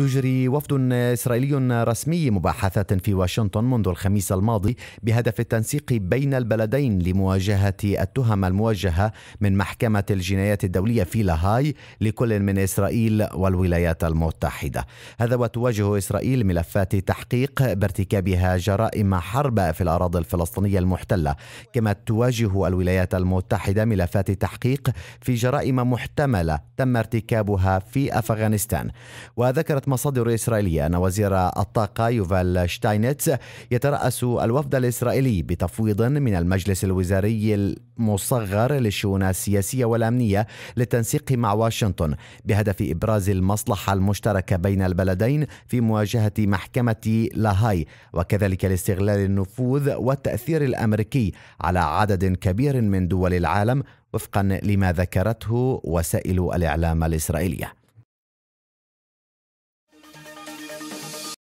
يجري وفد إسرائيلي رسمي مباحثات في واشنطن منذ الخميس الماضي بهدف التنسيق بين البلدين لمواجهة التهم الموجهة من محكمة الجنايات الدولية في لاهاي لكل من إسرائيل والولايات المتحدة هذا وتواجه إسرائيل ملفات تحقيق بارتكابها جرائم حرب في الأراضي الفلسطينية المحتلة كما تواجه الولايات المتحدة ملفات تحقيق في جرائم محتملة تم ارتكابها في أفغانستان وذكرت مصادر إسرائيلية أن وزير الطاقة يوفال شتاينتس يترأس الوفد الإسرائيلي بتفويض من المجلس الوزاري المصغر للشؤون السياسية والأمنية للتنسيق مع واشنطن بهدف إبراز المصلحة المشتركة بين البلدين في مواجهة محكمة لاهاي وكذلك لاستغلال النفوذ والتأثير الأمريكي على عدد كبير من دول العالم وفقا لما ذكرته وسائل الإعلام الإسرائيلية